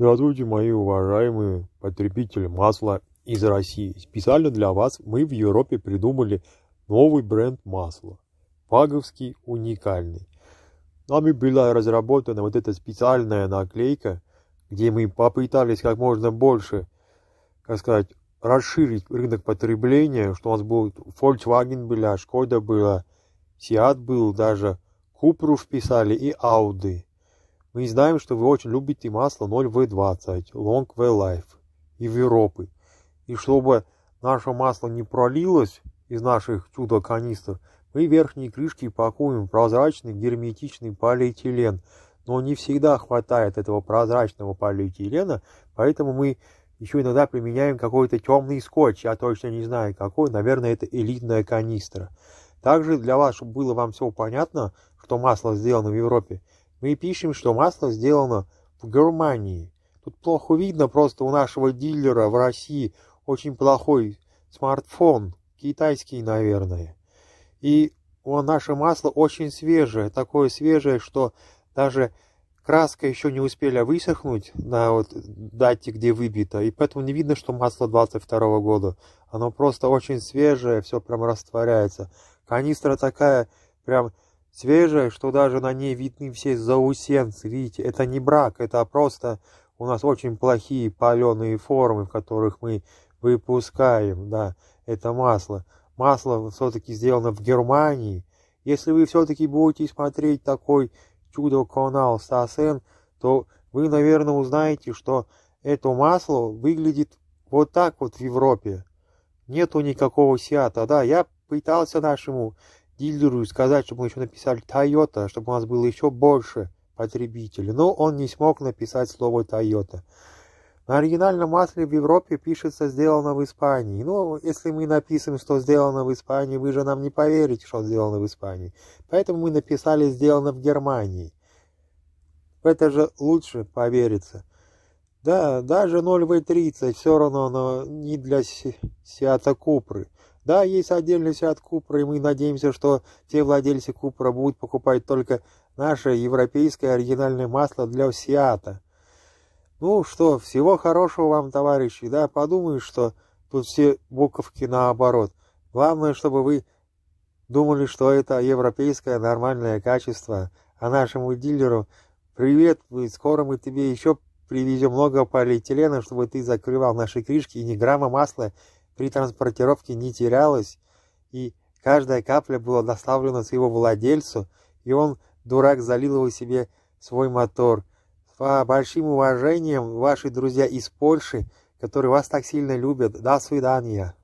Здравствуйте, мои уважаемые потребители масла из России. Специально для вас мы в Европе придумали новый бренд масла. Паговский уникальный. Нами была разработана вот эта специальная наклейка, где мы попытались как можно больше, как сказать, расширить рынок потребления, что у нас будет: Volkswagen была, Шкода была, Seat был, даже Купру вписали и Audi. Мы знаем, что вы очень любите масло 0В20, Long way Life и в Европы. И чтобы наше масло не пролилось из наших чудо-канистр, мы верхние крышки пакуем в прозрачный герметичный полиэтилен. Но не всегда хватает этого прозрачного полиэтилена, поэтому мы еще иногда применяем какой-то темный скотч, я точно не знаю какой, наверное, это элитная канистра. Также для вас, чтобы было вам все понятно, что масло сделано в Европе, мы пишем, что масло сделано в Германии. Тут плохо видно, просто у нашего дилера в России очень плохой смартфон, китайский, наверное. И о, наше масло очень свежее, такое свежее, что даже краска еще не успели высохнуть на вот дате, где выбито, и поэтому не видно, что масло 22 года. Оно просто очень свежее, все прям растворяется. Канистра такая прям Свежая, что даже на ней видны все заусенцы. Видите, это не брак, это просто у нас очень плохие паленые формы, в которых мы выпускаем, да, это масло. Масло все-таки сделано в Германии. Если вы все-таки будете смотреть такой чудо-канал Сасен, то вы, наверное, узнаете, что это масло выглядит вот так вот в Европе. Нету никакого сиата. Да, я пытался нашему дилеру и сказать, чтобы мы еще написали Toyota, чтобы у нас было еще больше потребителей. Но он не смог написать слово Toyota. На оригинальном масле в Европе пишется «сделано в Испании». Ну, если мы написываем, что «сделано в Испании», вы же нам не поверите, что «сделано в Испании». Поэтому мы написали «сделано в Германии». В это же лучше повериться. Да, даже 0V30 все равно, но не для Сиата Купры. Да, есть отдельный от Купра, и мы надеемся, что те владельцы Купра будут покупать только наше европейское оригинальное масло для Сиата. Ну что, всего хорошего вам, товарищи, да, подумаю, что тут все буковки наоборот. Главное, чтобы вы думали, что это европейское нормальное качество, а нашему дилеру «Привет, скоро мы тебе еще привезем много полиэтилена, чтобы ты закрывал наши крышки и не грамма масла при транспортировке не терялась, и каждая капля была доставлена своего владельцу, и он, дурак, залил его себе свой мотор. С большим уважением, ваши друзья из Польши, которые вас так сильно любят. До свидания.